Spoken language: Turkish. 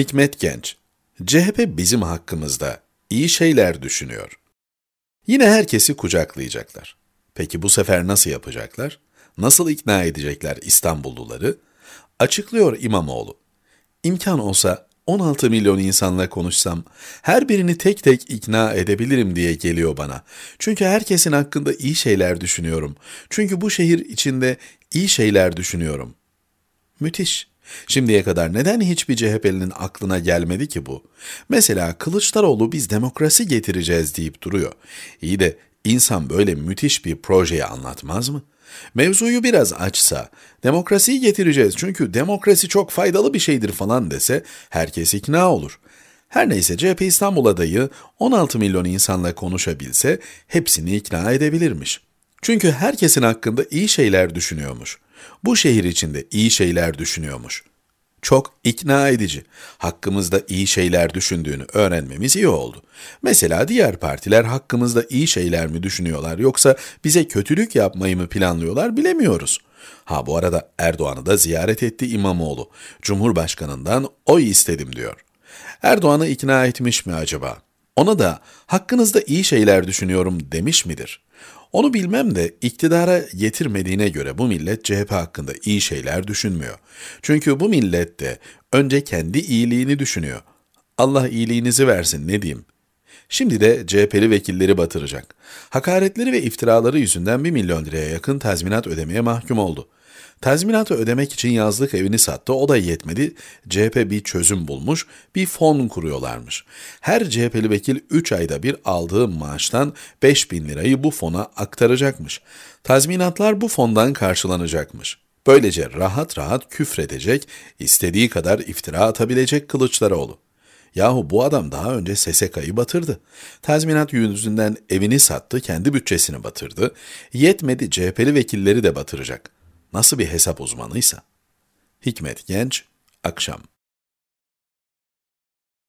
Hikmet Genç, CHP bizim hakkımızda iyi şeyler düşünüyor. Yine herkesi kucaklayacaklar. Peki bu sefer nasıl yapacaklar? Nasıl ikna edecekler İstanbulluları? Açıklıyor İmamoğlu. İmkan olsa 16 milyon insanla konuşsam her birini tek tek ikna edebilirim diye geliyor bana. Çünkü herkesin hakkında iyi şeyler düşünüyorum. Çünkü bu şehir içinde iyi şeyler düşünüyorum. Müthiş. Şimdiye kadar neden hiçbir CHP'linin aklına gelmedi ki bu? Mesela Kılıçdaroğlu biz demokrasi getireceğiz deyip duruyor. İyi de insan böyle müthiş bir projeyi anlatmaz mı? Mevzuyu biraz açsa, demokrasiyi getireceğiz çünkü demokrasi çok faydalı bir şeydir falan dese herkes ikna olur. Her neyse CHP İstanbul adayı 16 milyon insanla konuşabilse hepsini ikna edebilirmiş. Çünkü herkesin hakkında iyi şeyler düşünüyormuş. Bu şehir içinde iyi şeyler düşünüyormuş. Çok ikna edici. Hakkımızda iyi şeyler düşündüğünü öğrenmemiz iyi oldu. Mesela diğer partiler hakkımızda iyi şeyler mi düşünüyorlar yoksa bize kötülük yapmayı mı planlıyorlar bilemiyoruz. Ha bu arada Erdoğan'ı da ziyaret etti İmamoğlu. Cumhurbaşkanından oy istedim diyor. Erdoğan'ı ikna etmiş mi acaba? Ona da hakkınızda iyi şeyler düşünüyorum demiş midir? Onu bilmem de iktidara yetirmediğine göre bu millet CHP hakkında iyi şeyler düşünmüyor. Çünkü bu millet de önce kendi iyiliğini düşünüyor. Allah iyiliğinizi versin ne diyeyim. Şimdi de CHP'li vekilleri batıracak. Hakaretleri ve iftiraları yüzünden 1 milyon liraya yakın tazminat ödemeye mahkum oldu.'' Tazminatı ödemek için yazlık evini sattı, o da yetmedi. CHP bir çözüm bulmuş, bir fon kuruyorlarmış. Her CHP'li vekil 3 ayda bir aldığı maaştan 5 bin lirayı bu fona aktaracakmış. Tazminatlar bu fondan karşılanacakmış. Böylece rahat rahat küfredecek, istediği kadar iftira atabilecek Kılıçdaroğlu. Yahu bu adam daha önce SSK'yı batırdı. Tazminat yüzünden evini sattı, kendi bütçesini batırdı. Yetmedi CHP'li vekilleri de batıracak.'' nasıl bir hesap uzmanıysa. Hikmet Genç, Akşam